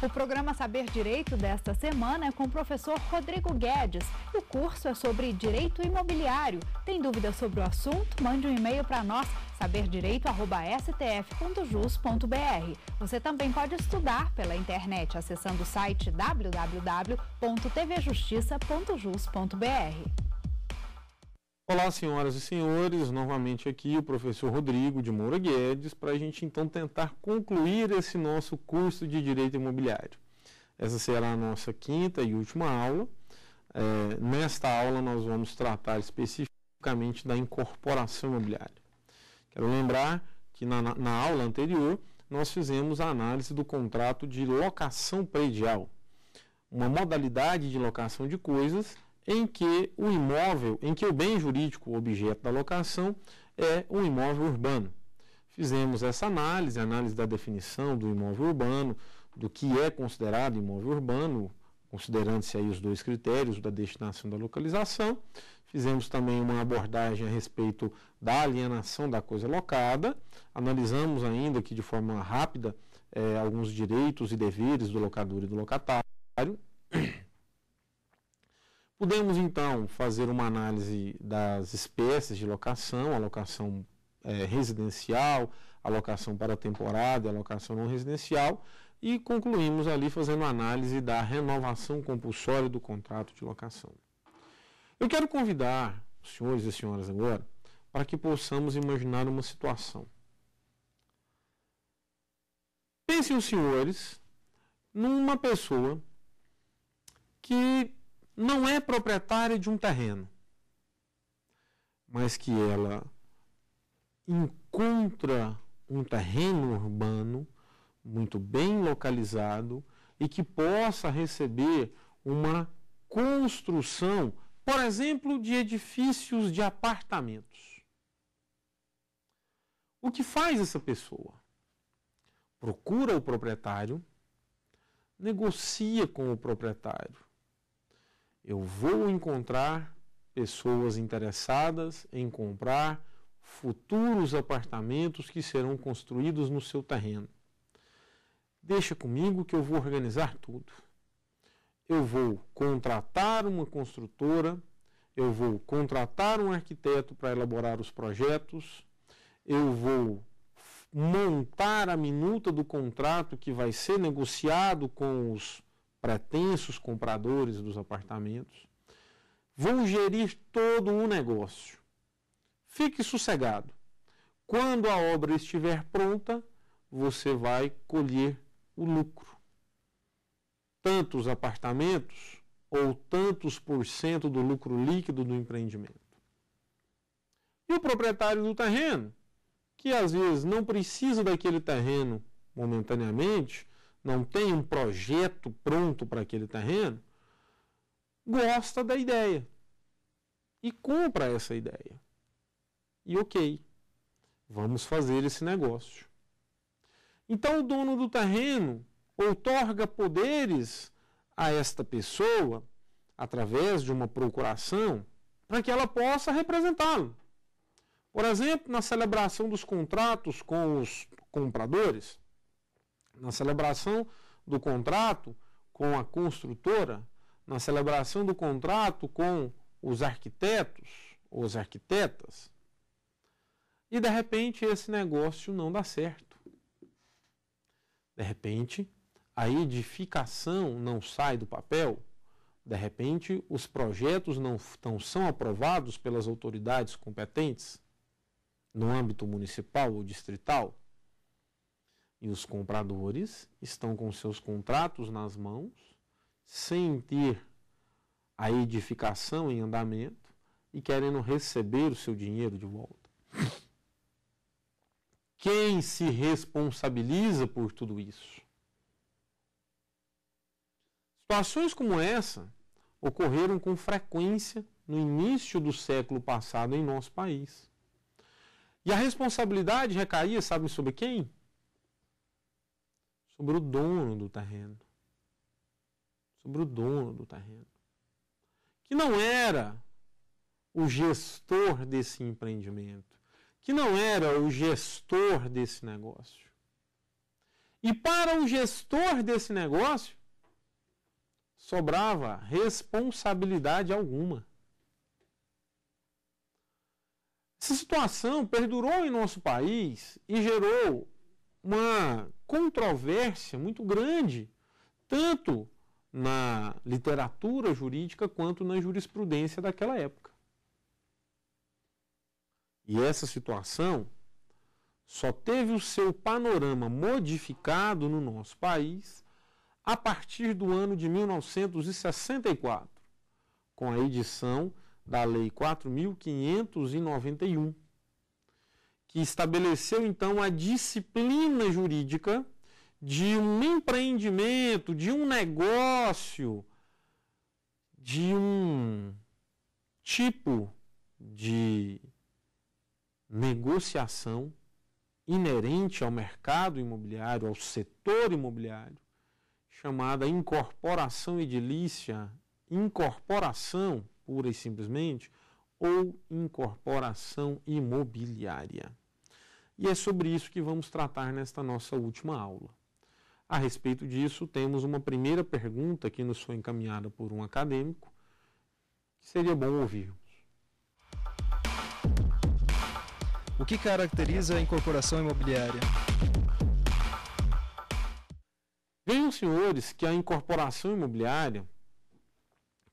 O programa Saber Direito desta semana é com o professor Rodrigo Guedes. O curso é sobre direito imobiliário. Tem dúvidas sobre o assunto? Mande um e-mail para nós, saberdireito.stf.jus.br. Você também pode estudar pela internet acessando o site www.tvjustiça.jus.br. Olá, senhoras e senhores, novamente aqui o professor Rodrigo de Moura Guedes para a gente então tentar concluir esse nosso curso de Direito Imobiliário. Essa será a nossa quinta e última aula. É, nesta aula nós vamos tratar especificamente da incorporação imobiliária. Quero lembrar que na, na aula anterior nós fizemos a análise do contrato de locação predial, uma modalidade de locação de coisas em que o imóvel, em que o bem jurídico objeto da locação é um imóvel urbano. Fizemos essa análise, análise da definição do imóvel urbano, do que é considerado imóvel urbano, considerando-se aí os dois critérios da destinação da localização. Fizemos também uma abordagem a respeito da alienação da coisa locada. Analisamos ainda aqui de forma rápida eh, alguns direitos e deveres do locador e do locatário. Podemos, então, fazer uma análise das espécies de locação, alocação é, residencial, alocação para temporada, alocação não residencial, e concluímos ali fazendo análise da renovação compulsória do contrato de locação. Eu quero convidar os senhores e senhoras agora para que possamos imaginar uma situação. Pensem os senhores numa pessoa que não é proprietária de um terreno, mas que ela encontra um terreno urbano muito bem localizado e que possa receber uma construção, por exemplo, de edifícios de apartamentos. O que faz essa pessoa? Procura o proprietário, negocia com o proprietário eu vou encontrar pessoas interessadas em comprar futuros apartamentos que serão construídos no seu terreno. Deixa comigo que eu vou organizar tudo. Eu vou contratar uma construtora, eu vou contratar um arquiteto para elaborar os projetos, eu vou montar a minuta do contrato que vai ser negociado com os pretensos compradores dos apartamentos, vão gerir todo o negócio. Fique sossegado. Quando a obra estiver pronta, você vai colher o lucro. Tantos apartamentos ou tantos por cento do lucro líquido do empreendimento. E o proprietário do terreno, que às vezes não precisa daquele terreno momentaneamente, não tem um projeto pronto para aquele terreno, gosta da ideia e compra essa ideia. E ok, vamos fazer esse negócio. Então o dono do terreno outorga poderes a esta pessoa através de uma procuração para que ela possa representá-lo. Por exemplo, na celebração dos contratos com os compradores, na celebração do contrato com a construtora, na celebração do contrato com os arquitetos, ou os arquitetas, e de repente esse negócio não dá certo. De repente, a edificação não sai do papel. De repente, os projetos não, não são aprovados pelas autoridades competentes no âmbito municipal ou distrital. E os compradores estão com seus contratos nas mãos, sem ter a edificação em andamento e querendo receber o seu dinheiro de volta. Quem se responsabiliza por tudo isso? Situações como essa ocorreram com frequência no início do século passado em nosso país. E a responsabilidade recaía, sabe sobre quem? sobre o dono do terreno. Sobre o dono do terreno. Que não era o gestor desse empreendimento, que não era o gestor desse negócio. E para o gestor desse negócio, sobrava responsabilidade alguma. Essa situação perdurou em nosso país e gerou uma controvérsia muito grande, tanto na literatura jurídica quanto na jurisprudência daquela época. E essa situação só teve o seu panorama modificado no nosso país a partir do ano de 1964, com a edição da Lei 4591 que estabeleceu então a disciplina jurídica de um empreendimento, de um negócio, de um tipo de negociação inerente ao mercado imobiliário, ao setor imobiliário, chamada incorporação edilícia, incorporação pura e simplesmente, ou incorporação imobiliária. E é sobre isso que vamos tratar nesta nossa última aula. A respeito disso, temos uma primeira pergunta que nos foi encaminhada por um acadêmico, que seria bom ouvirmos. O que caracteriza a incorporação imobiliária? Vejam, senhores, que a incorporação imobiliária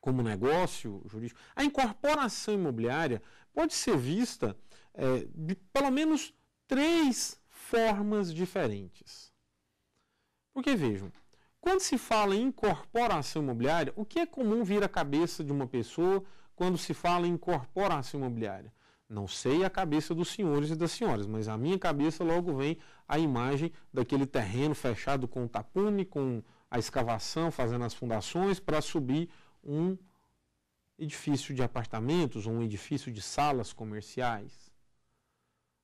como negócio jurídico, a incorporação imobiliária pode ser vista é, de pelo menos três formas diferentes. Porque vejam, quando se fala em incorporação imobiliária, o que é comum vir à cabeça de uma pessoa quando se fala em incorporação imobiliária? Não sei a cabeça dos senhores e das senhoras, mas a minha cabeça logo vem a imagem daquele terreno fechado com o tapume, com a escavação, fazendo as fundações para subir um edifício de apartamentos ou um edifício de salas comerciais.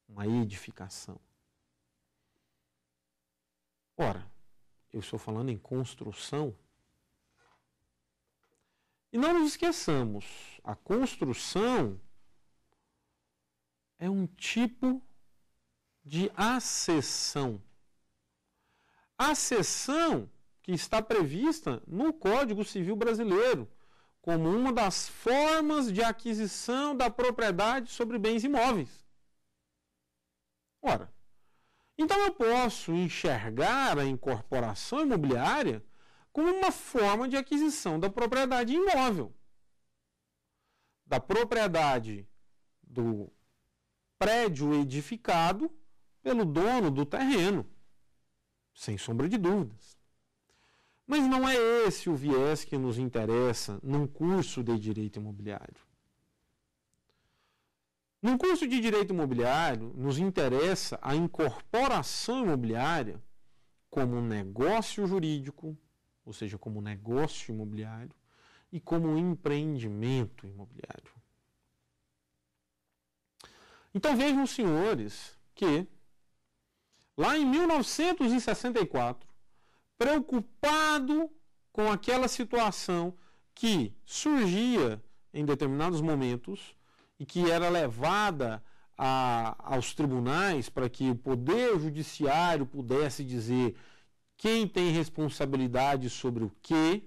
Uma edificação. Ora, eu estou falando em construção. E não nos esqueçamos, a construção é um tipo de acessão. Acessão que está prevista no Código Civil Brasileiro como uma das formas de aquisição da propriedade sobre bens imóveis. Ora, então eu posso enxergar a incorporação imobiliária como uma forma de aquisição da propriedade imóvel, da propriedade do prédio edificado pelo dono do terreno, sem sombra de dúvidas. Mas não é esse o viés que nos interessa num curso de direito imobiliário. Num curso de direito imobiliário, nos interessa a incorporação imobiliária como um negócio jurídico, ou seja, como um negócio imobiliário, e como um empreendimento imobiliário. Então vejam, senhores, que lá em 1964, preocupado com aquela situação que surgia em determinados momentos e que era levada a, aos tribunais para que o poder judiciário pudesse dizer quem tem responsabilidade sobre o quê.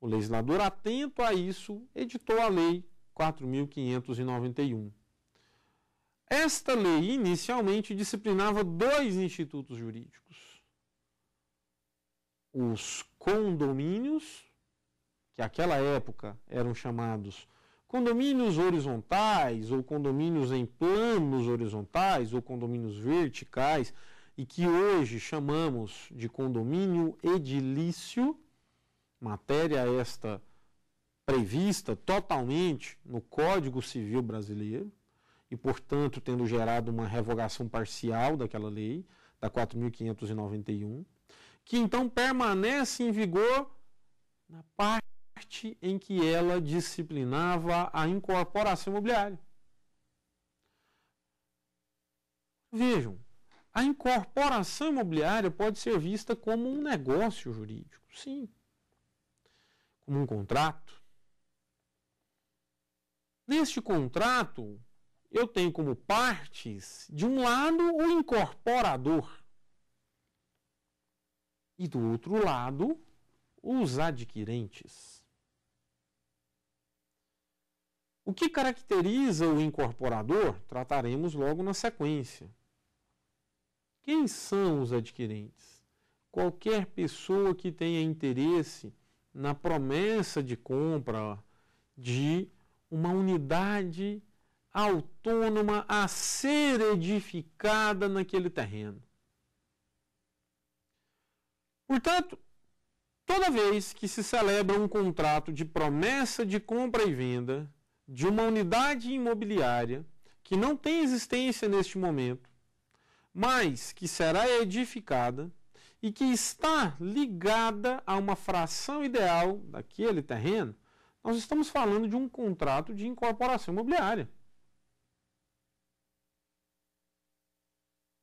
O legislador, atento a isso, editou a Lei 4.591. Esta lei inicialmente disciplinava dois institutos jurídicos os condomínios, que àquela época eram chamados condomínios horizontais ou condomínios em planos horizontais ou condomínios verticais, e que hoje chamamos de condomínio edilício, matéria esta prevista totalmente no Código Civil Brasileiro e, portanto, tendo gerado uma revogação parcial daquela lei, da 4591 que então permanece em vigor na parte em que ela disciplinava a incorporação imobiliária. Vejam, a incorporação imobiliária pode ser vista como um negócio jurídico, sim, como um contrato. Neste contrato, eu tenho como partes, de um lado, o incorporador e do outro lado, os adquirentes. O que caracteriza o incorporador trataremos logo na sequência. Quem são os adquirentes? Qualquer pessoa que tenha interesse na promessa de compra de uma unidade autônoma a ser edificada naquele terreno. Portanto, toda vez que se celebra um contrato de promessa de compra e venda de uma unidade imobiliária que não tem existência neste momento, mas que será edificada e que está ligada a uma fração ideal daquele terreno, nós estamos falando de um contrato de incorporação imobiliária.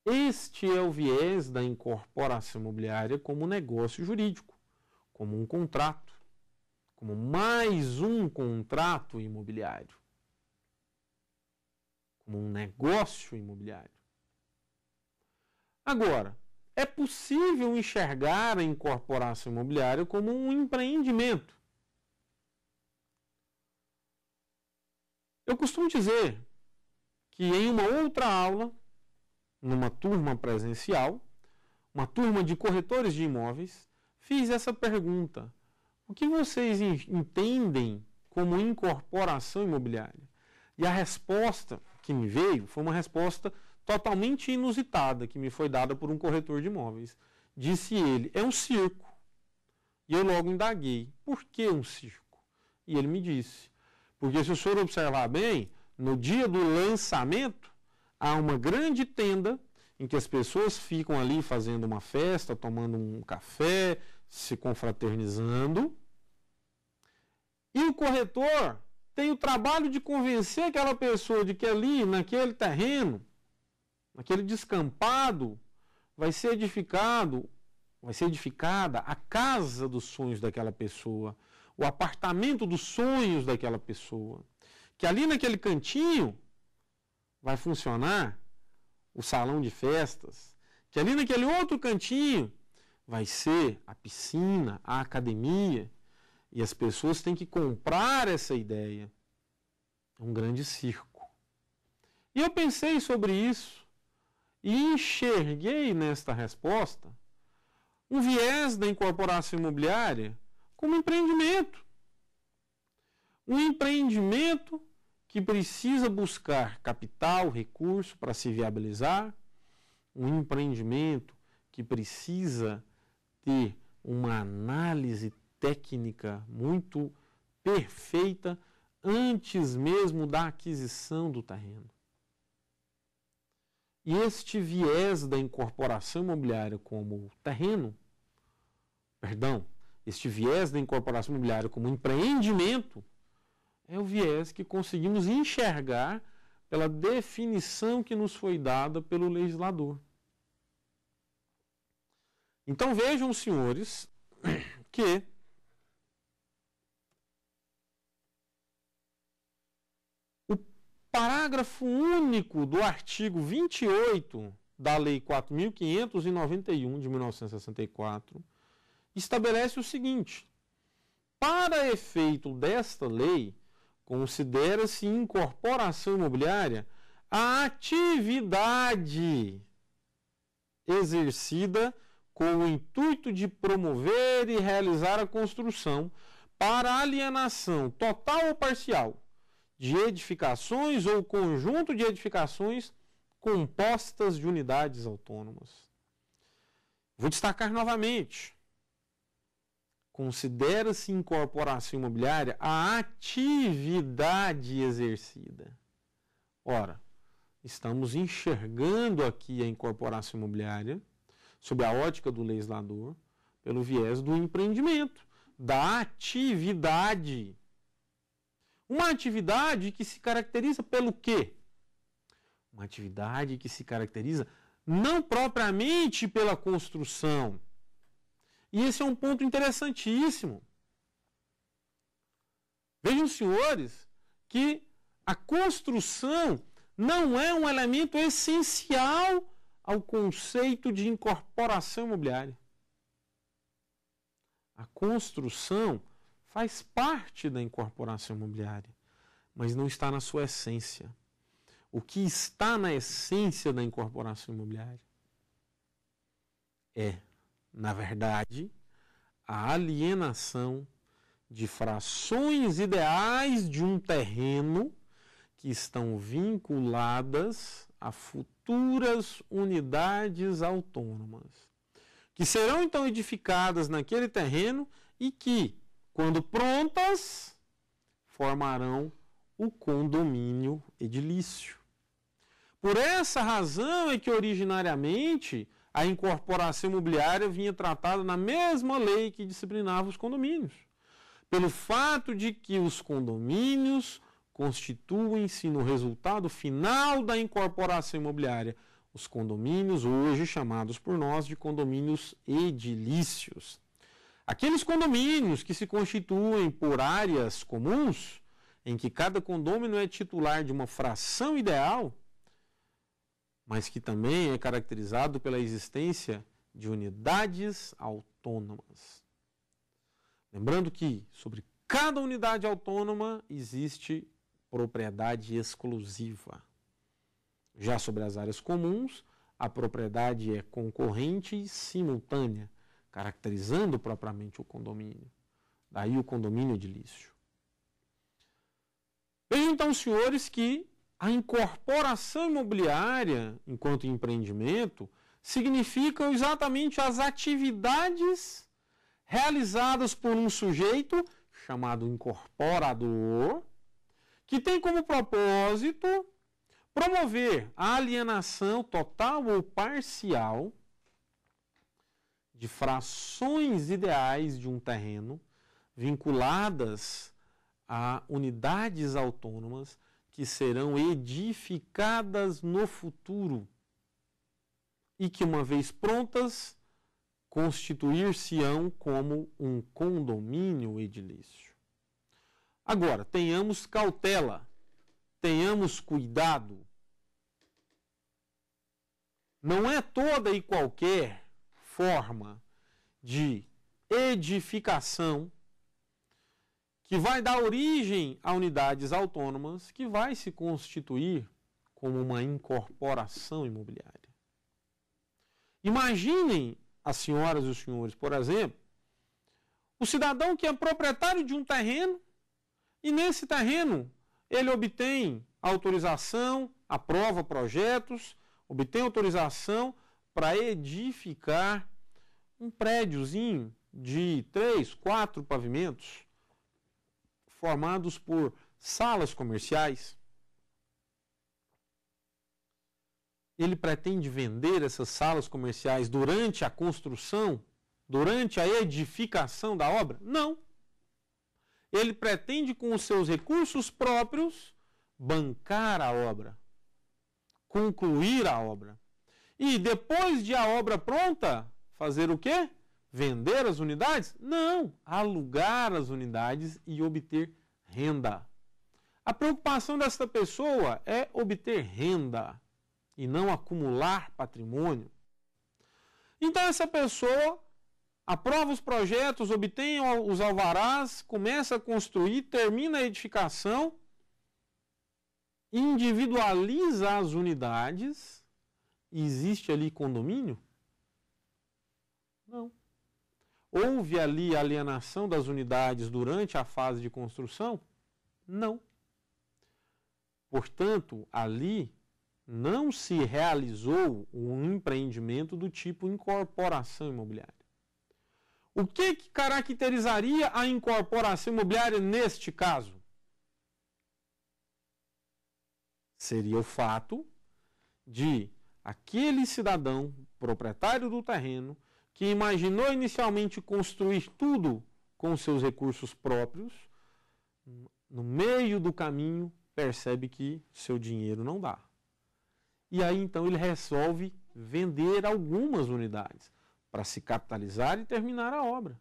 Este é o viés da incorporação imobiliária como negócio jurídico, como um contrato, como mais um contrato imobiliário, como um negócio imobiliário. Agora, é possível enxergar a incorporação imobiliária como um empreendimento. Eu costumo dizer que em uma outra aula numa turma presencial, uma turma de corretores de imóveis, fiz essa pergunta: o que vocês entendem como incorporação imobiliária? E a resposta que me veio foi uma resposta totalmente inusitada que me foi dada por um corretor de imóveis. Disse ele: é um circo. E eu logo indaguei: por que um circo? E ele me disse: porque se o senhor observar bem, no dia do lançamento, há uma grande tenda em que as pessoas ficam ali fazendo uma festa, tomando um café, se confraternizando. E o corretor tem o trabalho de convencer aquela pessoa de que ali, naquele terreno, naquele descampado, vai ser edificado, vai ser edificada a casa dos sonhos daquela pessoa, o apartamento dos sonhos daquela pessoa. Que ali naquele cantinho vai funcionar o salão de festas, que ali naquele outro cantinho vai ser a piscina, a academia, e as pessoas têm que comprar essa ideia. É um grande circo. E eu pensei sobre isso e enxerguei nesta resposta um viés da incorporação imobiliária como empreendimento. Um empreendimento que precisa buscar capital, recurso para se viabilizar, um empreendimento que precisa ter uma análise técnica muito perfeita antes mesmo da aquisição do terreno. E este viés da incorporação imobiliária como terreno, perdão, este viés da incorporação imobiliária como empreendimento é o viés que conseguimos enxergar pela definição que nos foi dada pelo legislador. Então vejam, senhores, que o parágrafo único do artigo 28 da Lei 4.591 de 1964 estabelece o seguinte: para efeito desta lei, Considera-se incorporação imobiliária a atividade exercida com o intuito de promover e realizar a construção para alienação total ou parcial de edificações ou conjunto de edificações compostas de unidades autônomas. Vou destacar novamente Considera-se incorporação imobiliária a atividade exercida. Ora, estamos enxergando aqui a incorporação imobiliária sob a ótica do legislador pelo viés do empreendimento, da atividade. Uma atividade que se caracteriza pelo quê? Uma atividade que se caracteriza não propriamente pela construção, e esse é um ponto interessantíssimo. Vejam, senhores, que a construção não é um elemento essencial ao conceito de incorporação imobiliária. A construção faz parte da incorporação imobiliária, mas não está na sua essência. O que está na essência da incorporação imobiliária é na verdade, a alienação de frações ideais de um terreno que estão vinculadas a futuras unidades autônomas, que serão então edificadas naquele terreno e que, quando prontas, formarão o condomínio edilício. Por essa razão é que originariamente a incorporação imobiliária vinha tratada na mesma lei que disciplinava os condomínios. Pelo fato de que os condomínios constituem-se no resultado final da incorporação imobiliária, os condomínios hoje chamados por nós de condomínios edilícios. Aqueles condomínios que se constituem por áreas comuns, em que cada condômino é titular de uma fração ideal, mas que também é caracterizado pela existência de unidades autônomas. Lembrando que sobre cada unidade autônoma existe propriedade exclusiva. Já sobre as áreas comuns, a propriedade é concorrente e simultânea, caracterizando propriamente o condomínio. Daí o condomínio edilício. Vejam então, senhores, que a incorporação imobiliária, enquanto empreendimento, significa exatamente as atividades realizadas por um sujeito chamado incorporador, que tem como propósito promover a alienação total ou parcial de frações ideais de um terreno vinculadas a unidades autônomas que serão edificadas no futuro e que, uma vez prontas, constituir-se-ão como um condomínio edilício. Agora, tenhamos cautela, tenhamos cuidado. Não é toda e qualquer forma de edificação que vai dar origem a unidades autônomas, que vai se constituir como uma incorporação imobiliária. Imaginem as senhoras e os senhores, por exemplo, o cidadão que é proprietário de um terreno e nesse terreno ele obtém autorização, aprova projetos, obtém autorização para edificar um prédiozinho de três, quatro pavimentos formados por salas comerciais. Ele pretende vender essas salas comerciais durante a construção, durante a edificação da obra? Não. Ele pretende, com os seus recursos próprios, bancar a obra, concluir a obra. E depois de a obra pronta, fazer o quê? vender as unidades? Não, alugar as unidades e obter renda. A preocupação desta pessoa é obter renda e não acumular patrimônio. Então, essa pessoa aprova os projetos, obtém os alvarás, começa a construir, termina a edificação, individualiza as unidades. Existe ali condomínio? Não. Houve ali alienação das unidades durante a fase de construção? Não. Portanto, ali não se realizou um empreendimento do tipo incorporação imobiliária. O que, que caracterizaria a incorporação imobiliária neste caso? Seria o fato de aquele cidadão proprietário do terreno que imaginou inicialmente construir tudo com seus recursos próprios, no meio do caminho percebe que seu dinheiro não dá. E aí então ele resolve vender algumas unidades para se capitalizar e terminar a obra.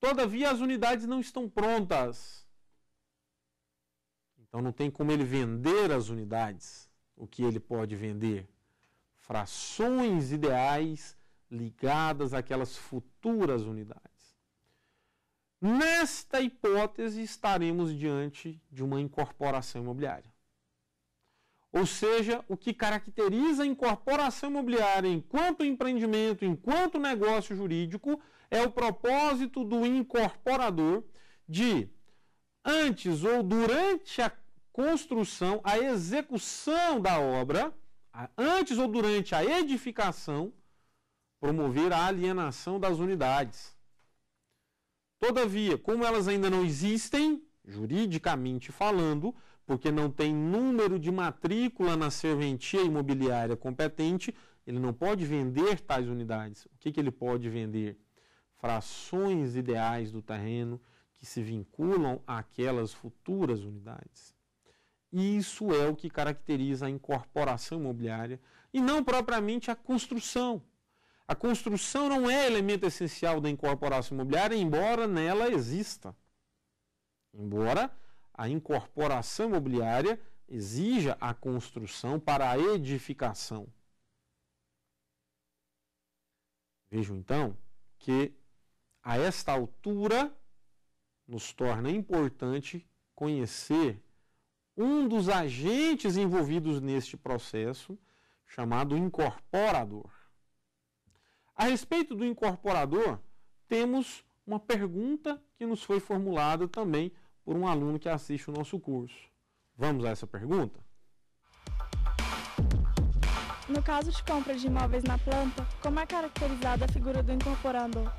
Todavia as unidades não estão prontas. Então não tem como ele vender as unidades. O que ele pode vender? Frações ideais ligadas àquelas futuras unidades. Nesta hipótese, estaremos diante de uma incorporação imobiliária. Ou seja, o que caracteriza a incorporação imobiliária enquanto empreendimento, enquanto negócio jurídico, é o propósito do incorporador de, antes ou durante a construção, a execução da obra, antes ou durante a edificação, promover a alienação das unidades. Todavia, como elas ainda não existem, juridicamente falando, porque não tem número de matrícula na serventia imobiliária competente, ele não pode vender tais unidades. O que, que ele pode vender? Frações ideais do terreno que se vinculam àquelas futuras unidades. Isso é o que caracteriza a incorporação imobiliária e não propriamente a construção. A construção não é elemento essencial da incorporação imobiliária, embora nela exista. Embora a incorporação imobiliária exija a construção para a edificação. Vejam então que a esta altura nos torna importante conhecer um dos agentes envolvidos neste processo, chamado incorporador. A respeito do incorporador, temos uma pergunta que nos foi formulada também por um aluno que assiste o nosso curso. Vamos a essa pergunta? No caso de compra de imóveis na planta, como é caracterizada a figura do incorporador?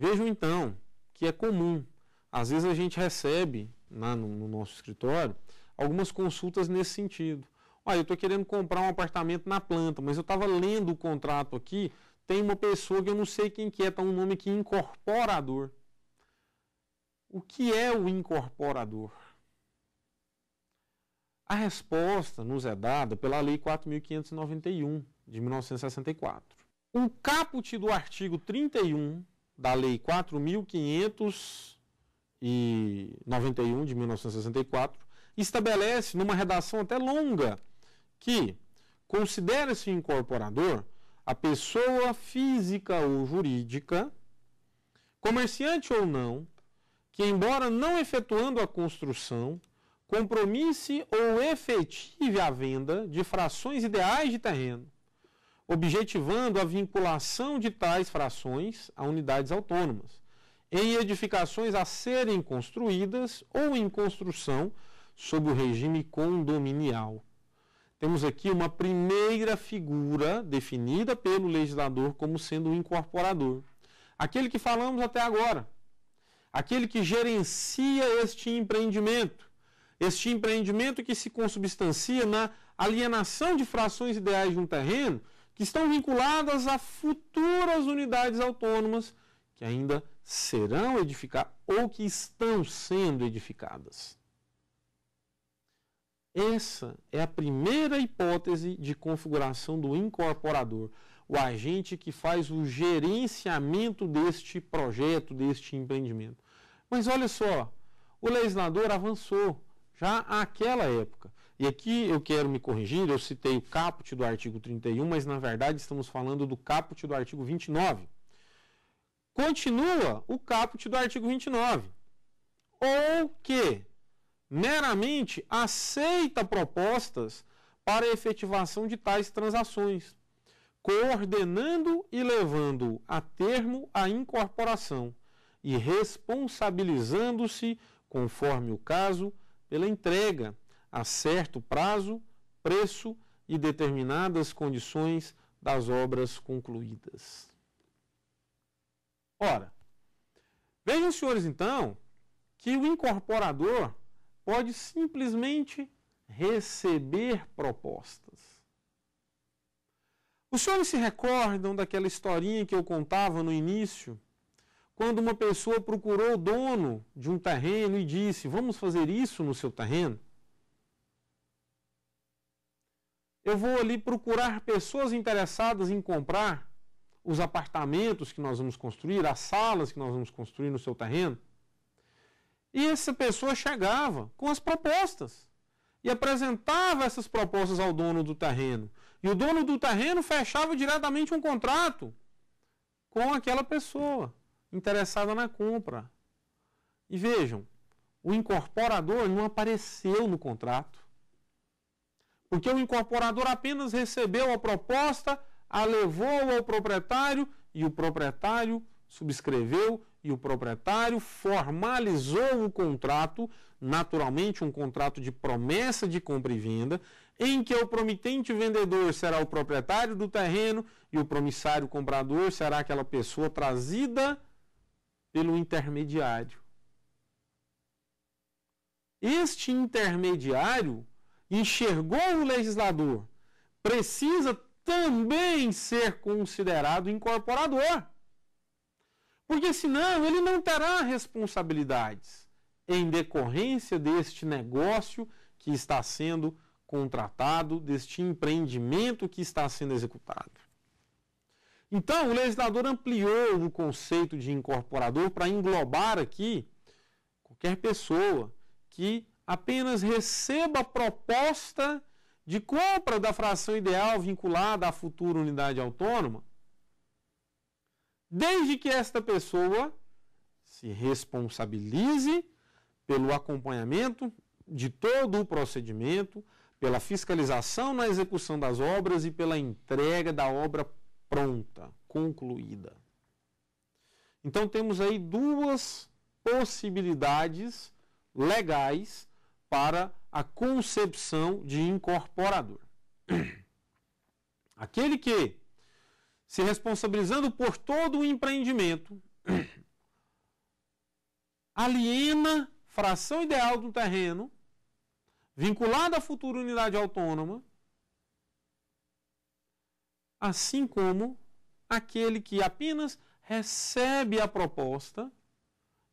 Vejam então que é comum. Às vezes a gente recebe, na, no, no nosso escritório, algumas consultas nesse sentido. Olha, eu estou querendo comprar um apartamento na planta, mas eu estava lendo o contrato aqui, tem uma pessoa que eu não sei quem que é, está um nome aqui, incorporador. O que é o incorporador? A resposta nos é dada pela Lei 4.591, de 1964. O caput do artigo 31 da Lei 4.591, de 1964, estabelece, numa redação até longa, que considera-se incorporador a pessoa física ou jurídica, comerciante ou não, que, embora não efetuando a construção, compromisse ou efetive a venda de frações ideais de terreno, objetivando a vinculação de tais frações a unidades autônomas, em edificações a serem construídas ou em construção sob o regime condominial temos aqui uma primeira figura definida pelo legislador como sendo o incorporador. Aquele que falamos até agora. Aquele que gerencia este empreendimento. Este empreendimento que se consubstancia na alienação de frações ideais de um terreno que estão vinculadas a futuras unidades autônomas que ainda serão edificadas ou que estão sendo edificadas. Essa é a primeira hipótese de configuração do incorporador, o agente que faz o gerenciamento deste projeto, deste empreendimento. Mas olha só, o legislador avançou já àquela época. E aqui eu quero me corrigir, eu citei o caput do artigo 31, mas na verdade estamos falando do caput do artigo 29. Continua o caput do artigo 29. Ou que meramente aceita propostas para efetivação de tais transações, coordenando e levando a termo a incorporação e responsabilizando-se, conforme o caso, pela entrega a certo prazo, preço e determinadas condições das obras concluídas. Ora, vejam, senhores, então, que o incorporador pode simplesmente receber propostas. Os senhores se recordam daquela historinha que eu contava no início, quando uma pessoa procurou o dono de um terreno e disse: Vamos fazer isso no seu terreno? Eu vou ali procurar pessoas interessadas em comprar os apartamentos que nós vamos construir, as salas que nós vamos construir no seu terreno. E essa pessoa chegava com as propostas e apresentava essas propostas ao dono do terreno. E o dono do terreno fechava diretamente um contrato com aquela pessoa interessada na compra. E vejam, o incorporador não apareceu no contrato. Porque o incorporador apenas recebeu a proposta, a levou ao proprietário e o proprietário subscreveu e o proprietário formalizou o contrato, naturalmente um contrato de promessa de compra e venda, em que o promitente vendedor será o proprietário do terreno e o promissário comprador será aquela pessoa trazida pelo intermediário. Este intermediário enxergou o legislador, precisa também ser considerado incorporador. Porque senão ele não terá responsabilidades em decorrência deste negócio que está sendo contratado, deste empreendimento que está sendo executado. Então, o legislador ampliou o conceito de incorporador para englobar aqui qualquer pessoa que apenas receba a proposta de compra da fração ideal vinculada à futura unidade autônoma desde que esta pessoa se responsabilize pelo acompanhamento de todo o procedimento, pela fiscalização na execução das obras e pela entrega da obra pronta, concluída. Então temos aí duas possibilidades legais para a concepção de incorporador. Aquele que se responsabilizando por todo o empreendimento, aliena fração ideal do terreno, vinculada à futura unidade autônoma, assim como aquele que apenas recebe a proposta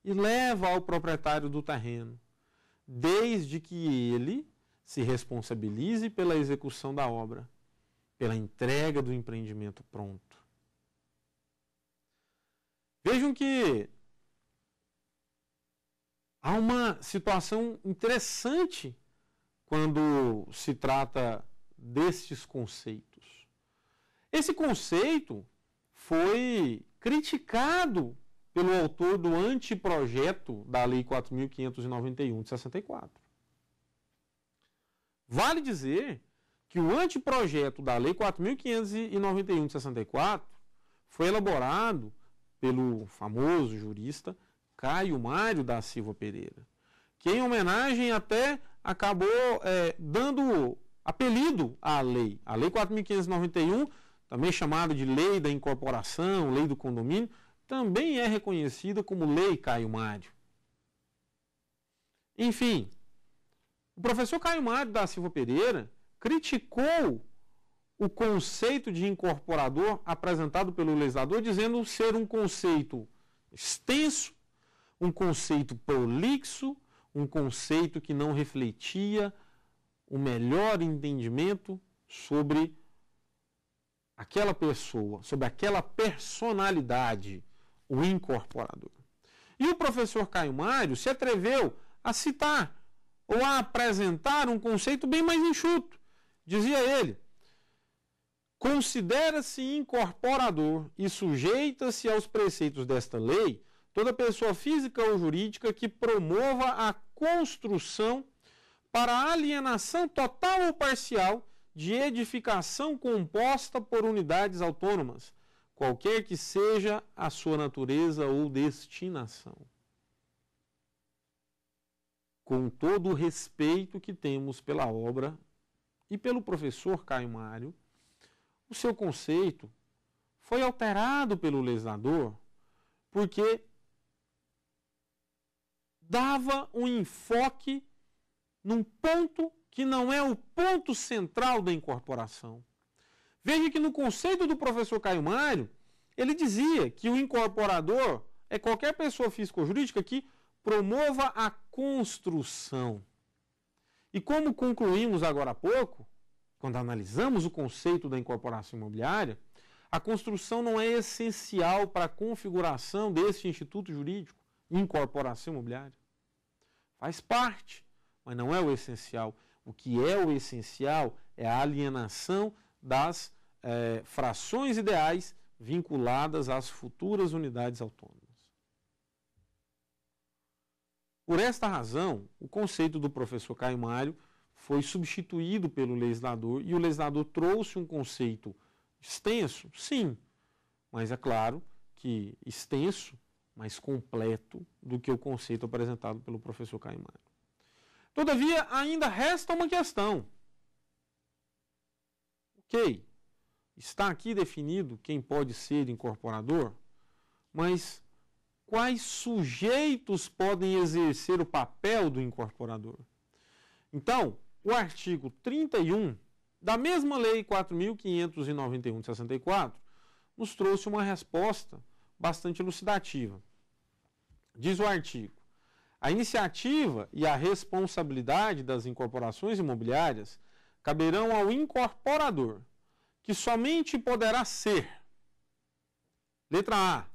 e leva ao proprietário do terreno, desde que ele se responsabilize pela execução da obra, pela entrega do empreendimento pronto. Vejam que há uma situação interessante quando se trata destes conceitos. Esse conceito foi criticado pelo autor do anteprojeto da Lei 4.591 de 64. Vale dizer que o anteprojeto da Lei 4.591 de 64 foi elaborado pelo famoso jurista Caio Mário da Silva Pereira, que em homenagem até acabou é, dando apelido à lei. A Lei 4.591, também chamada de Lei da Incorporação, Lei do Condomínio, também é reconhecida como Lei Caio Mário. Enfim, o professor Caio Mário da Silva Pereira criticou o conceito de incorporador apresentado pelo legislador, dizendo ser um conceito extenso, um conceito prolixo, um conceito que não refletia o melhor entendimento sobre aquela pessoa, sobre aquela personalidade, o incorporador. E o professor Caio Mário se atreveu a citar ou a apresentar um conceito bem mais enxuto. Dizia ele: Considera-se incorporador e sujeita-se aos preceitos desta lei toda pessoa física ou jurídica que promova a construção para alienação total ou parcial de edificação composta por unidades autônomas, qualquer que seja a sua natureza ou destinação. Com todo o respeito que temos pela obra e pelo professor Caio Mário, o seu conceito foi alterado pelo legislador porque dava um enfoque num ponto que não é o ponto central da incorporação. Veja que no conceito do professor Caio Mário, ele dizia que o incorporador é qualquer pessoa física ou jurídica que promova a construção. E como concluímos agora há pouco, quando analisamos o conceito da incorporação imobiliária, a construção não é essencial para a configuração deste instituto jurídico, incorporação imobiliária. Faz parte, mas não é o essencial. O que é o essencial é a alienação das é, frações ideais vinculadas às futuras unidades autônomas. Por esta razão, o conceito do professor Caio Mário foi substituído pelo legislador e o legislador trouxe um conceito extenso, sim, mas é claro que extenso, mais completo do que o conceito apresentado pelo professor Caimano. Todavia, ainda resta uma questão. Ok, está aqui definido quem pode ser incorporador, mas quais sujeitos podem exercer o papel do incorporador? Então, o artigo 31 da mesma Lei 4.591 de 64 nos trouxe uma resposta bastante elucidativa. Diz o artigo: a iniciativa e a responsabilidade das incorporações imobiliárias caberão ao incorporador, que somente poderá ser. Letra A.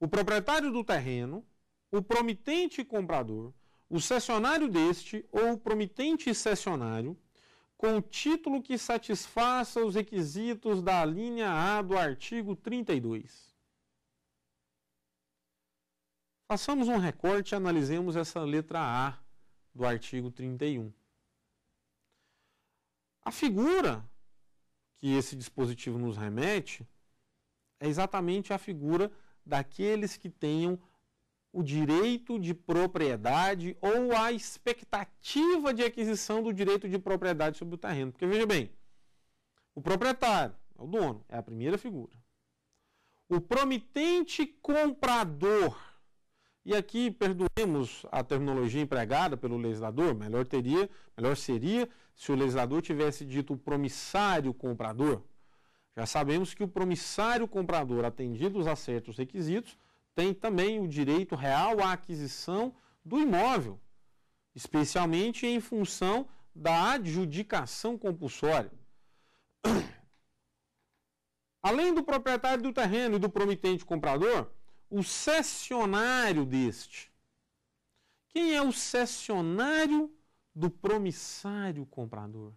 O proprietário do terreno, o promitente comprador, o cessionário deste ou o promitente cessionário com título que satisfaça os requisitos da linha A do artigo 32. Façamos um recorte e analisemos essa letra A do artigo 31. A figura que esse dispositivo nos remete é exatamente a figura daqueles que tenham o direito de propriedade ou a expectativa de aquisição do direito de propriedade sobre o terreno. Porque veja bem, o proprietário é o dono, é a primeira figura. O promitente comprador, e aqui perdoemos a terminologia empregada pelo legislador, melhor teria, melhor seria se o legislador tivesse dito o promissário comprador. Já sabemos que o promissário comprador, atendido os acertos requisitos, tem também o direito real à aquisição do imóvel, especialmente em função da adjudicação compulsória. Além do proprietário do terreno e do promitente comprador, o cessionário deste. Quem é o cessionário do promissário comprador?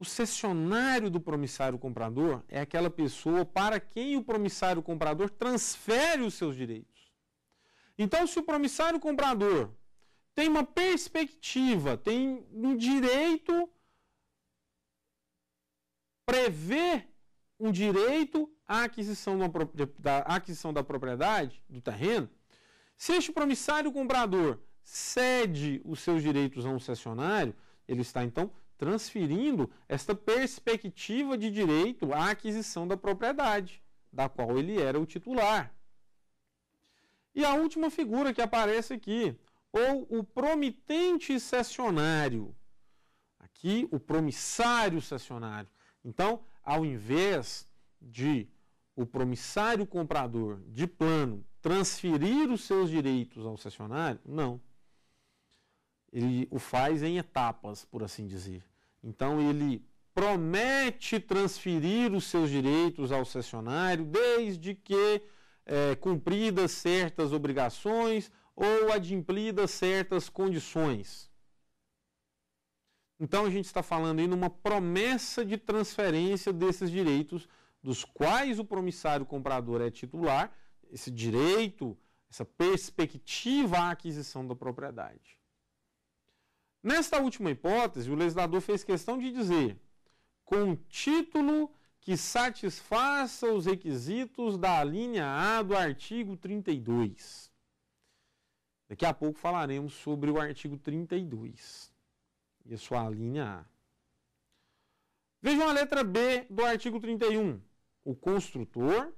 O cessionário do promissário comprador é aquela pessoa para quem o promissário comprador transfere os seus direitos. Então, se o promissário comprador tem uma perspectiva, tem um direito, prevê um direito à aquisição da, aquisição da propriedade, do terreno, se este promissário comprador cede os seus direitos a um cessionário, ele está então transferindo esta perspectiva de direito à aquisição da propriedade, da qual ele era o titular. E a última figura que aparece aqui, ou o promitente cessionário. Aqui, o promissário cessionário. Então, ao invés de o promissário comprador de plano transferir os seus direitos ao cessionário, não. Ele o faz em etapas, por assim dizer. Então ele promete transferir os seus direitos ao cessionário desde que é, cumpridas certas obrigações ou adimplidas certas condições. Então a gente está falando aí numa promessa de transferência desses direitos, dos quais o promissário comprador é titular, esse direito, essa perspectiva à aquisição da propriedade. Nesta última hipótese, o legislador fez questão de dizer com título que satisfaça os requisitos da linha A do artigo 32. Daqui a pouco falaremos sobre o artigo 32 e a sua linha A. Vejam a letra B do artigo 31. O construtor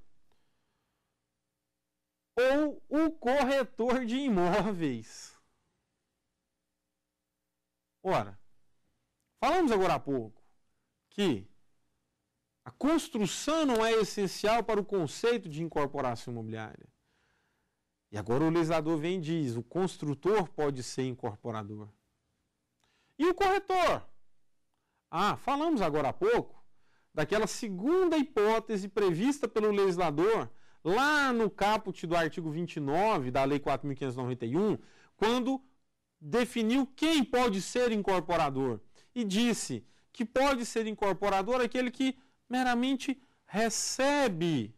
ou o corretor de imóveis Ora, falamos agora há pouco que a construção não é essencial para o conceito de incorporação imobiliária. E agora o legislador vem e diz: o construtor pode ser incorporador. E o corretor? Ah, falamos agora há pouco daquela segunda hipótese prevista pelo legislador lá no caput do artigo 29 da Lei 4.591, quando definiu quem pode ser incorporador e disse que pode ser incorporador é aquele que meramente recebe,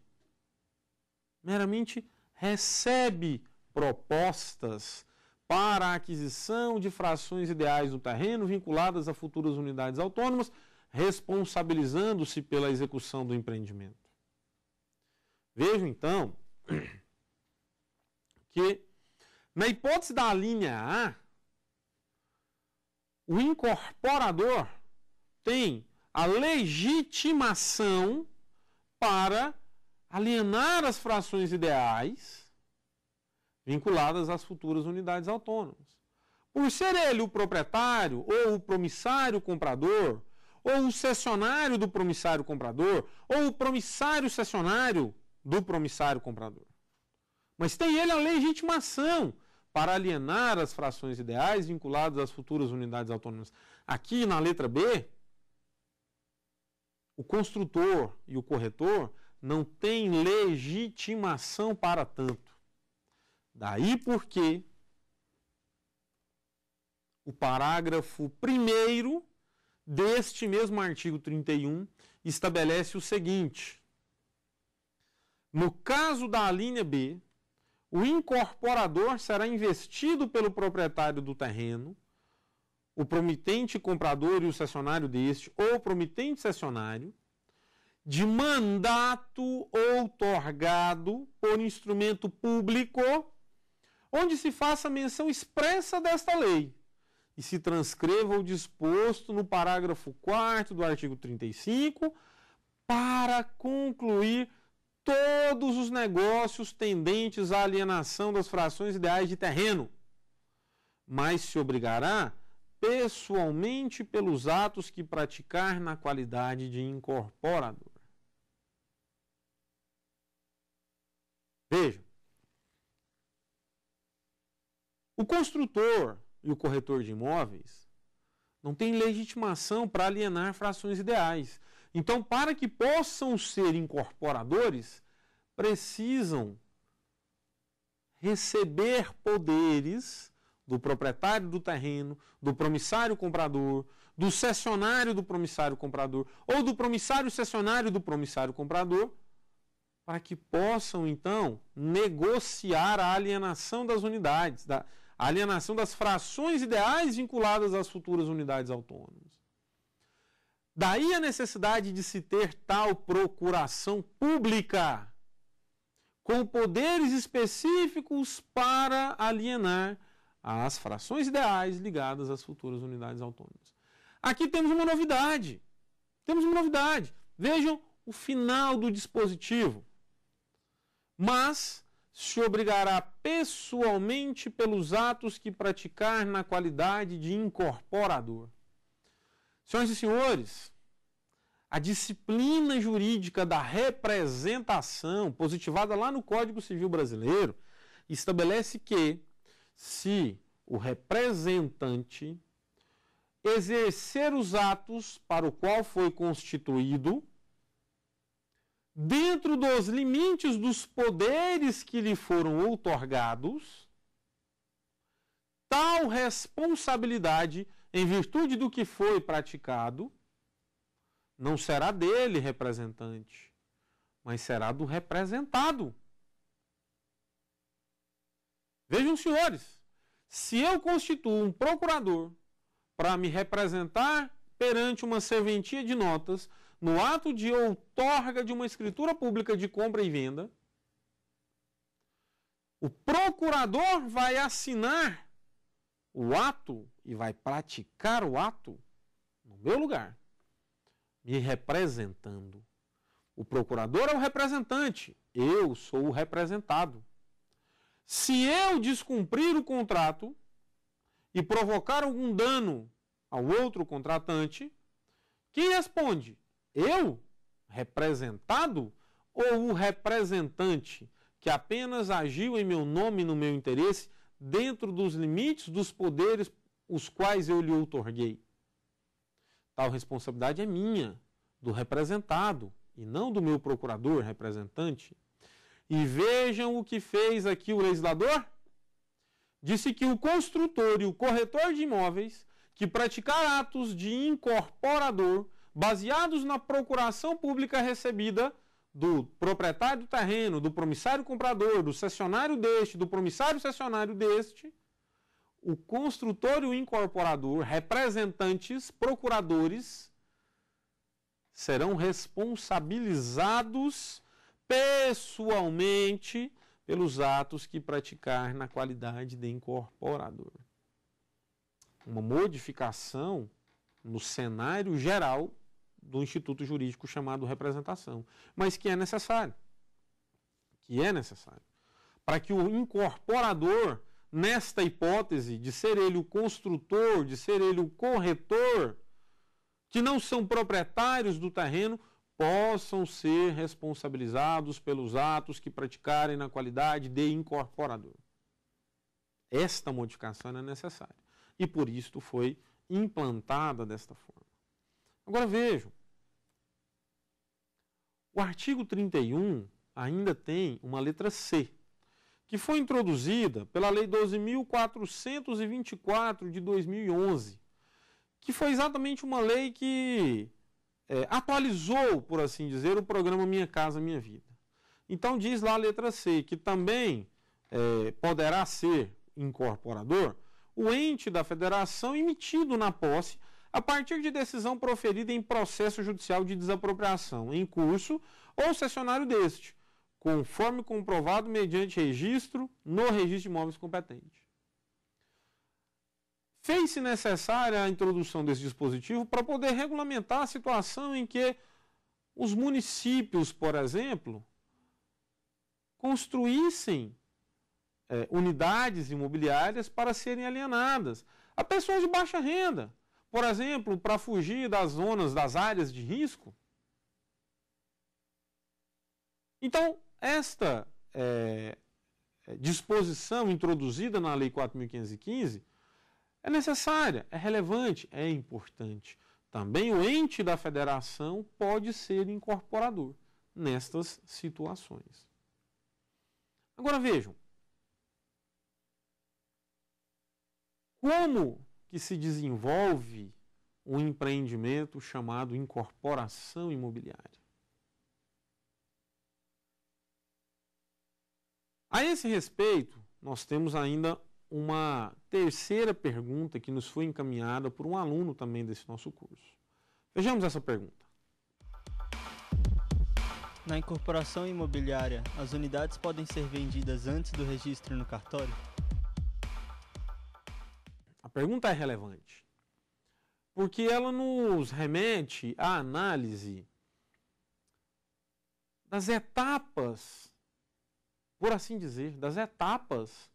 meramente recebe propostas para a aquisição de frações ideais do terreno vinculadas a futuras unidades autônomas, responsabilizando-se pela execução do empreendimento. Vejo então que, na hipótese da linha A, o incorporador tem a legitimação para alienar as frações ideais vinculadas às futuras unidades autônomas. Por ser ele o proprietário ou o promissário comprador, ou o cessionário do promissário comprador, ou o promissário cessionário do promissário comprador. Mas tem ele a legitimação para alienar as frações ideais vinculadas às futuras unidades autônomas. Aqui na letra B, o construtor e o corretor não têm legitimação para tanto. Daí porque o parágrafo 1 deste mesmo artigo 31 estabelece o seguinte: no caso da linha B, o incorporador será investido pelo proprietário do terreno, o promitente comprador e o cessionário deste, ou promitente cessionário, de mandato outorgado por instrumento público, onde se faça menção expressa desta lei e se transcreva o disposto no parágrafo 4 do artigo 35, para concluir todos os negócios tendentes à alienação das frações ideais de terreno, mas se obrigará pessoalmente pelos atos que praticar na qualidade de incorporador. Veja, o construtor e o corretor de imóveis não têm legitimação para alienar frações ideais. Então, para que possam ser incorporadores, precisam receber poderes do proprietário do terreno, do promissário comprador, do cessionário do promissário comprador ou do promissário cessionário do promissário comprador, para que possam então negociar a alienação das unidades, da alienação das frações ideais vinculadas às futuras unidades autônomas. Daí a necessidade de se ter tal procuração pública, com poderes específicos para alienar as frações ideais ligadas às futuras unidades autônomas. Aqui temos uma novidade. Temos uma novidade. Vejam o final do dispositivo. Mas se obrigará pessoalmente pelos atos que praticar na qualidade de incorporador. Senhoras e senhores, a disciplina jurídica da representação, positivada lá no Código Civil Brasileiro, estabelece que se o representante exercer os atos para o qual foi constituído, dentro dos limites dos poderes que lhe foram outorgados, tal responsabilidade em virtude do que foi praticado, não será dele representante, mas será do representado. Vejam, senhores, se eu constituo um procurador para me representar perante uma serventia de notas no ato de outorga de uma escritura pública de compra e venda, o procurador vai assinar o ato e vai praticar o ato no meu lugar, me representando. O procurador é o representante, eu sou o representado. Se eu descumprir o contrato e provocar algum dano ao outro contratante, quem responde? Eu, representado, ou o representante que apenas agiu em meu nome e no meu interesse dentro dos limites dos poderes os quais eu lhe outorguei. Tal responsabilidade é minha, do representado, e não do meu procurador, representante. E vejam o que fez aqui o legislador? Disse que o construtor e o corretor de imóveis que praticar atos de incorporador baseados na procuração pública recebida do proprietário do terreno, do promissário comprador, do cessionário deste, do promissário cessionário deste, o construtor e o incorporador, representantes, procuradores, serão responsabilizados pessoalmente pelos atos que praticar na qualidade de incorporador. Uma modificação no cenário geral do instituto jurídico chamado representação, mas que é necessário. Que é necessário. Para que o incorporador, nesta hipótese de ser ele o construtor, de ser ele o corretor, que não são proprietários do terreno, possam ser responsabilizados pelos atos que praticarem na qualidade de incorporador. Esta modificação é necessária e por isso foi implantada desta forma. Agora vejam, o artigo 31 ainda tem uma letra C, que foi introduzida pela Lei 12.424 de 2011, que foi exatamente uma lei que é, atualizou, por assim dizer, o programa Minha Casa Minha Vida. Então, diz lá a letra C, que também é, poderá ser incorporador o ente da federação emitido na posse a partir de decisão proferida em processo judicial de desapropriação em curso ou cessionário deste, conforme comprovado mediante registro no registro de imóveis competente. Fez-se necessária a introdução desse dispositivo para poder regulamentar a situação em que os municípios, por exemplo, construíssem é, unidades imobiliárias para serem alienadas a pessoas de baixa renda por exemplo, para fugir das zonas, das áreas de risco. Então, esta é, disposição introduzida na Lei 4.515 é necessária, é relevante, é importante. Também o ente da federação pode ser incorporador nestas situações. Agora vejam, como que se desenvolve um empreendimento chamado incorporação imobiliária. A esse respeito, nós temos ainda uma terceira pergunta que nos foi encaminhada por um aluno também desse nosso curso. Vejamos essa pergunta. Na incorporação imobiliária, as unidades podem ser vendidas antes do registro no cartório? pergunta é relevante. Porque ela nos remete à análise das etapas, por assim dizer, das etapas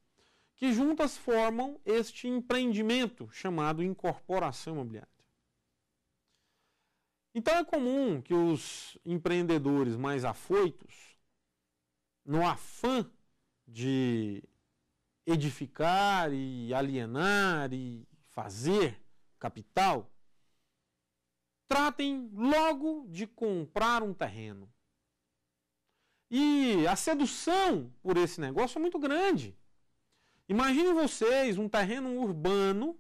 que juntas formam este empreendimento chamado incorporação imobiliária. Então é comum que os empreendedores mais afoitos, no afã de edificar e alienar e fazer capital, tratem logo de comprar um terreno. E a sedução por esse negócio é muito grande. Imaginem vocês um terreno urbano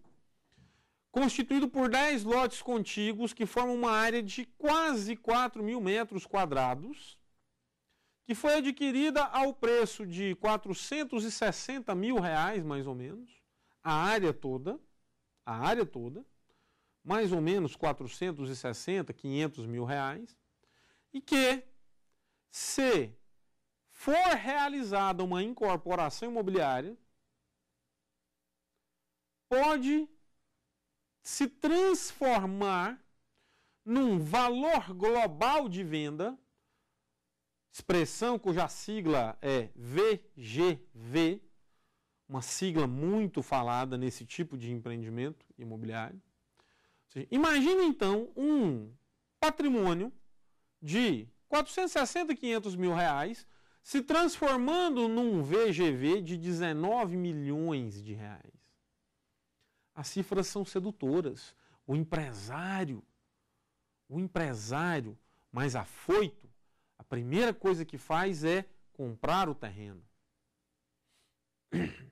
constituído por 10 lotes contíguos que formam uma área de quase 4 mil metros quadrados que foi adquirida ao preço de 460 mil reais, mais ou menos, a área toda, a área toda, mais ou menos 460, 500 mil reais, e que se for realizada uma incorporação imobiliária, pode se transformar num valor global de venda expressão cuja sigla é VGV, uma sigla muito falada nesse tipo de empreendimento imobiliário. Imagina então um patrimônio de 460, 500 mil reais se transformando num VGV de 19 milhões de reais. As cifras são sedutoras. O empresário, o empresário mais afoito, primeira coisa que faz é comprar o terreno.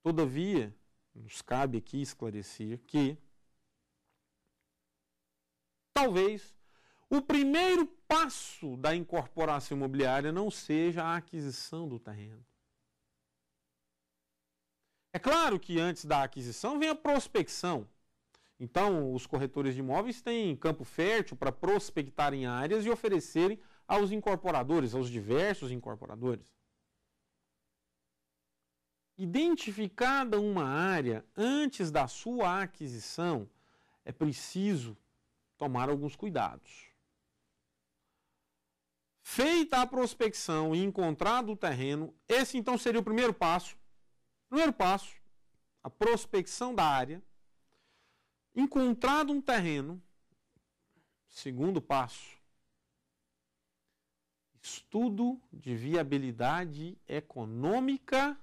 Todavia, nos cabe aqui esclarecer que talvez o primeiro passo da incorporação imobiliária não seja a aquisição do terreno. É claro que antes da aquisição vem a prospecção. Então, os corretores de imóveis têm campo fértil para prospectarem áreas e oferecerem aos incorporadores, aos diversos incorporadores. Identificada uma área antes da sua aquisição, é preciso tomar alguns cuidados. Feita a prospecção e encontrado o terreno, esse então seria o primeiro passo. Primeiro passo, a prospecção da área Encontrado um terreno, segundo passo, estudo de viabilidade econômica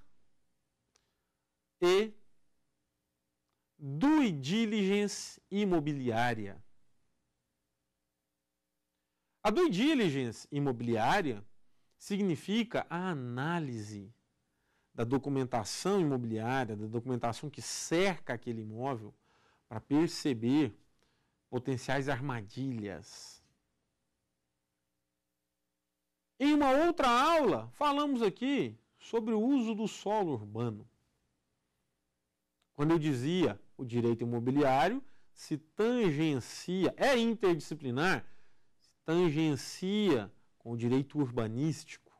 e due diligence imobiliária. A due diligence imobiliária significa a análise da documentação imobiliária, da documentação que cerca aquele imóvel, para perceber potenciais armadilhas. Em uma outra aula, falamos aqui sobre o uso do solo urbano. Quando eu dizia o direito imobiliário se tangencia, é interdisciplinar, se tangencia com o direito urbanístico.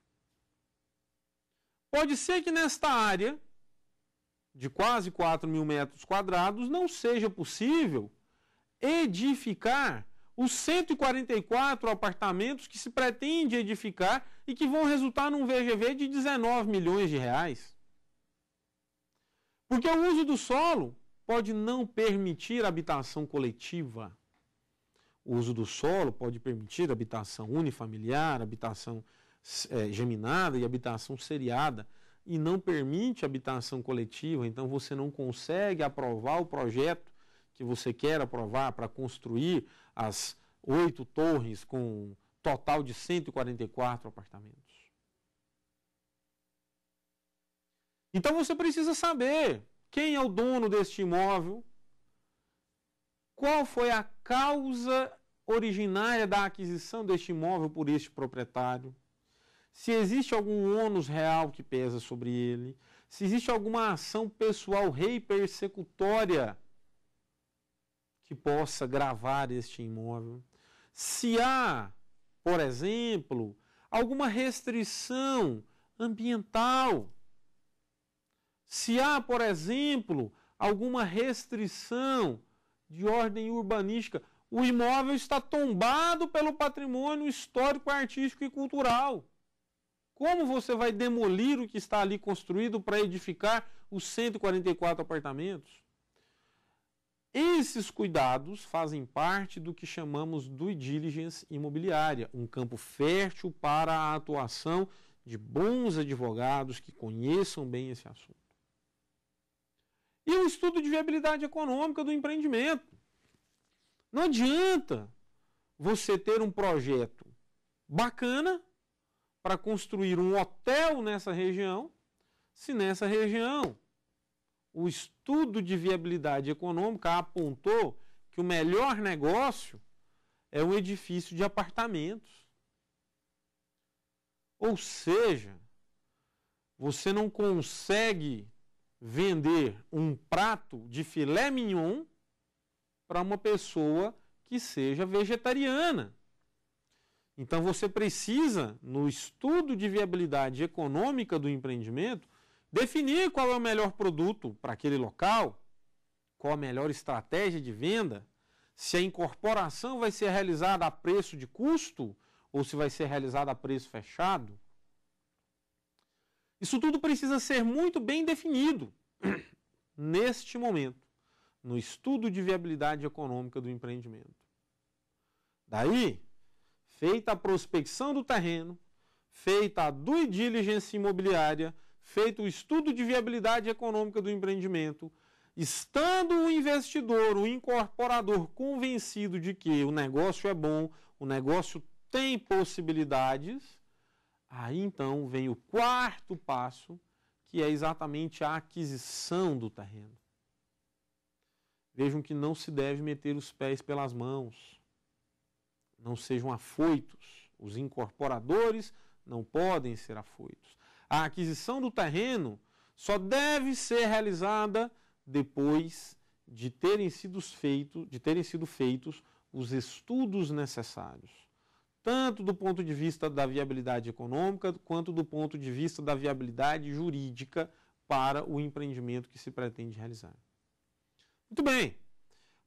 Pode ser que nesta área de quase 4 mil metros quadrados, não seja possível edificar os 144 apartamentos que se pretende edificar e que vão resultar num VGV de 19 milhões de reais. Porque o uso do solo pode não permitir habitação coletiva. O uso do solo pode permitir habitação unifamiliar, habitação é, geminada e habitação seriada e não permite habitação coletiva, então você não consegue aprovar o projeto que você quer aprovar para construir as oito torres com total de 144 apartamentos. Então você precisa saber quem é o dono deste imóvel, qual foi a causa originária da aquisição deste imóvel por este proprietário, se existe algum ônus real que pesa sobre ele, se existe alguma ação pessoal rei persecutória que possa gravar este imóvel, se há, por exemplo, alguma restrição ambiental, se há, por exemplo, alguma restrição de ordem urbanística, o imóvel está tombado pelo patrimônio histórico, artístico e cultural. Como você vai demolir o que está ali construído para edificar os 144 apartamentos? Esses cuidados fazem parte do que chamamos do diligence imobiliária, um campo fértil para a atuação de bons advogados que conheçam bem esse assunto. E o estudo de viabilidade econômica do empreendimento. Não adianta você ter um projeto bacana para construir um hotel nessa região, se nessa região o estudo de viabilidade econômica apontou que o melhor negócio é um edifício de apartamentos. Ou seja, você não consegue vender um prato de filé mignon para uma pessoa que seja vegetariana. Então você precisa, no estudo de viabilidade econômica do empreendimento, definir qual é o melhor produto para aquele local, qual a melhor estratégia de venda, se a incorporação vai ser realizada a preço de custo ou se vai ser realizada a preço fechado. Isso tudo precisa ser muito bem definido neste momento, no estudo de viabilidade econômica do empreendimento. Daí, Feita a prospecção do terreno, feita a due diligence imobiliária, feito o estudo de viabilidade econômica do empreendimento, estando o investidor, o incorporador convencido de que o negócio é bom, o negócio tem possibilidades, aí então vem o quarto passo, que é exatamente a aquisição do terreno. Vejam que não se deve meter os pés pelas mãos não sejam afoitos. Os incorporadores não podem ser afoitos. A aquisição do terreno só deve ser realizada depois de terem sido, feitos de terem sido feitos os estudos necessários, tanto do ponto de vista da viabilidade econômica, quanto do ponto de vista da viabilidade jurídica para o empreendimento que se pretende realizar. Muito bem,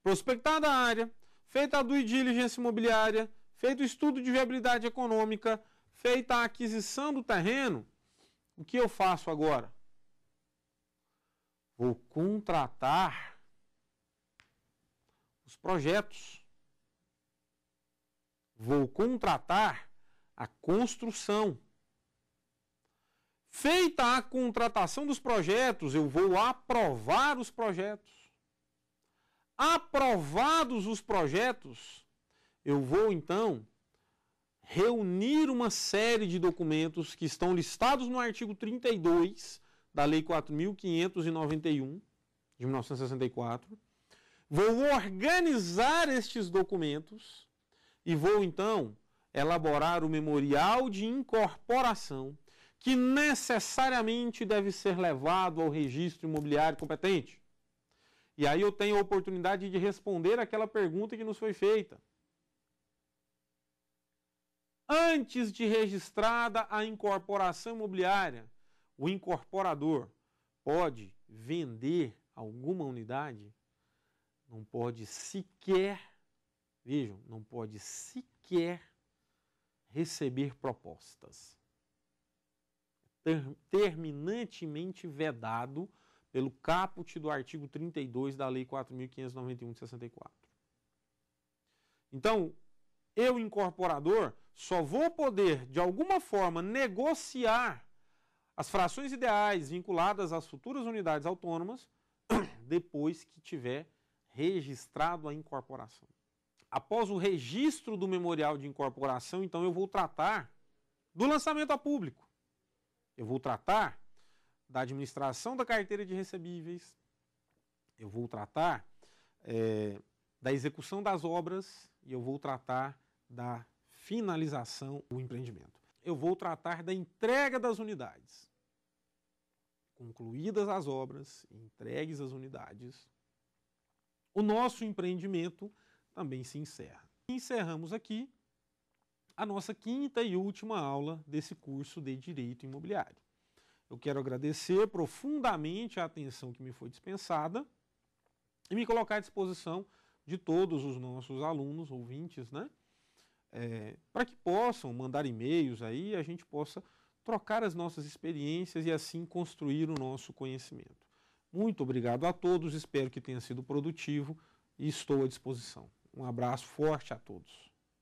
prospectada a área, feita a due diligence imobiliária, feito o estudo de viabilidade econômica, feita a aquisição do terreno, o que eu faço agora? Vou contratar os projetos. Vou contratar a construção. Feita a contratação dos projetos, eu vou aprovar os projetos. Aprovados os projetos, eu vou então reunir uma série de documentos que estão listados no artigo 32 da Lei 4.591 de 1964. Vou organizar estes documentos e vou então elaborar o memorial de incorporação que necessariamente deve ser levado ao registro imobiliário competente. E aí eu tenho a oportunidade de responder aquela pergunta que nos foi feita. Antes de registrada a incorporação imobiliária, o incorporador pode vender alguma unidade? Não pode sequer, vejam, não pode sequer receber propostas. Terminantemente vedado pelo caput do artigo 32 da Lei 4.591 de 64. Então, eu, incorporador, só vou poder, de alguma forma, negociar as frações ideais vinculadas às futuras unidades autônomas depois que tiver registrado a incorporação. Após o registro do memorial de incorporação, então eu vou tratar do lançamento a público. Eu vou tratar da administração da carteira de recebíveis, eu vou tratar é, da execução das obras e eu vou tratar da finalização do empreendimento. Eu vou tratar da entrega das unidades. Concluídas as obras, entregues as unidades, o nosso empreendimento também se encerra. Encerramos aqui a nossa quinta e última aula desse curso de Direito Imobiliário. Eu quero agradecer profundamente a atenção que me foi dispensada e me colocar à disposição de todos os nossos alunos, ouvintes, né? É, para que possam mandar e-mails aí e a gente possa trocar as nossas experiências e assim construir o nosso conhecimento. Muito obrigado a todos, espero que tenha sido produtivo e estou à disposição. Um abraço forte a todos.